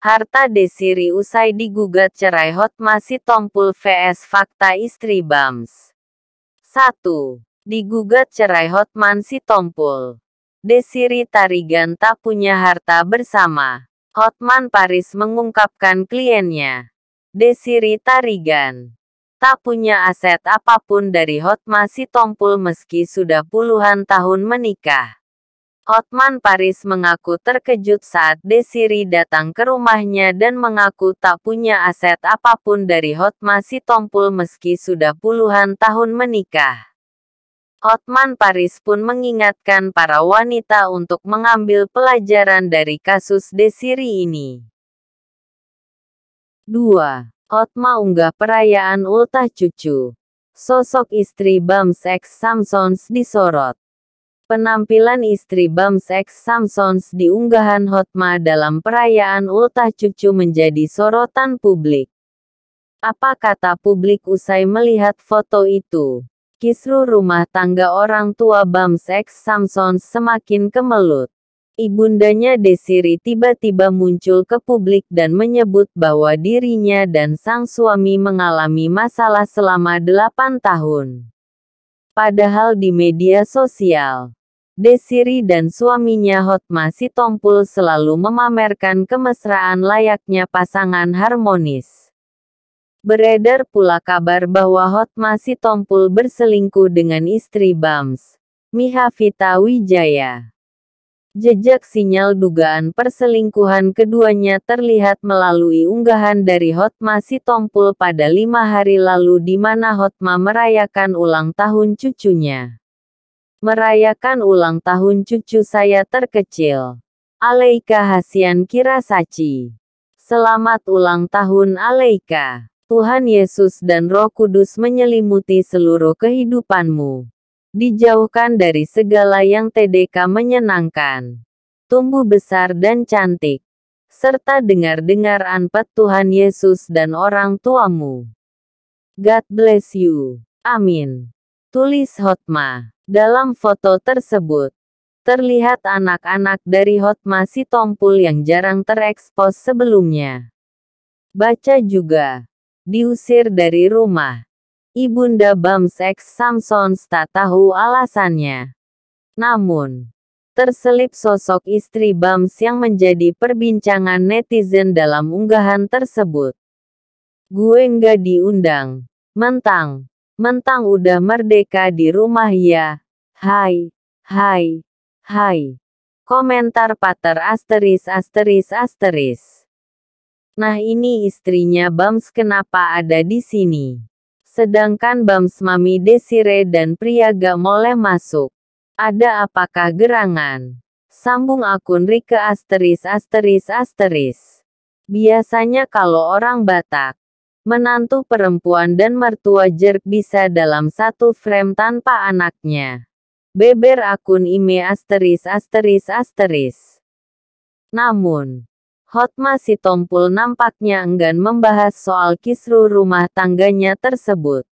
Harta Desiri usai digugat cerai Hot masih Sitompul vs Fakta Istri Bams. 1. Digugat cerai Hot Hotman Sitompul. Desiri Tarigan tak punya harta bersama. Hotman Paris mengungkapkan kliennya. Desiri Tarigan tak punya aset apapun dari Hotma Sitompul meski sudah puluhan tahun menikah. Hotman Paris mengaku terkejut saat Desiri datang ke rumahnya dan mengaku tak punya aset apapun dari Hotma Sitompul meski sudah puluhan tahun menikah. Hotman Paris pun mengingatkan para wanita untuk mengambil pelajaran dari kasus Desiri ini. 2. Otma unggah perayaan ultah cucu. Sosok istri Bams X Samsons disorot. Penampilan istri Bams X Samsons di unggahan Hotma dalam perayaan ultah cucu menjadi sorotan publik. Apa kata publik usai melihat foto itu? Kisru rumah tangga orang tua Bams X Samsons semakin kemelut. Ibundanya Desiri tiba-tiba muncul ke publik dan menyebut bahwa dirinya dan sang suami mengalami masalah selama 8 tahun. Padahal di media sosial, Desiri dan suaminya Hotma Sitompul selalu memamerkan kemesraan layaknya pasangan harmonis. Beredar pula kabar bahwa Hotma Sitompul berselingkuh dengan istri Bams, Mihavita Wijaya. Jejak sinyal dugaan perselingkuhan keduanya terlihat melalui unggahan dari Hotma Sitompul pada lima hari lalu di mana Hotma merayakan ulang tahun cucunya. Merayakan ulang tahun cucu saya terkecil. Aleika Hasian Kirasaci. Selamat ulang tahun Aleika. Tuhan Yesus dan Roh Kudus menyelimuti seluruh kehidupanmu. Dijauhkan dari segala yang TDK menyenangkan. Tumbuh besar dan cantik. Serta dengar-dengar anpet Tuhan Yesus dan orang tuamu. God bless you. Amin. Tulis Hotma. Dalam foto tersebut, terlihat anak-anak dari Hotma Sitompul yang jarang terekspos sebelumnya. Baca juga. Diusir dari rumah. Ibunda Bams X Samsons tak tahu alasannya. Namun, terselip sosok istri Bams yang menjadi perbincangan netizen dalam unggahan tersebut. Gue nggak diundang. Mentang. Mentang udah merdeka di rumah ya. Hai, hai, hai. Komentar pater asteris asteris asteris. Nah ini istrinya Bams kenapa ada di sini. Sedangkan Bams Mami Desire dan pria gak boleh masuk. Ada apakah gerangan? Sambung akun Rike asteris asteris asteris. Biasanya kalau orang Batak, menantu perempuan dan mertua jerk bisa dalam satu frame tanpa anaknya. Beber akun IME asteris asteris asteris. Namun, Hotma Sitompul nampaknya enggan membahas soal kisru rumah tangganya tersebut.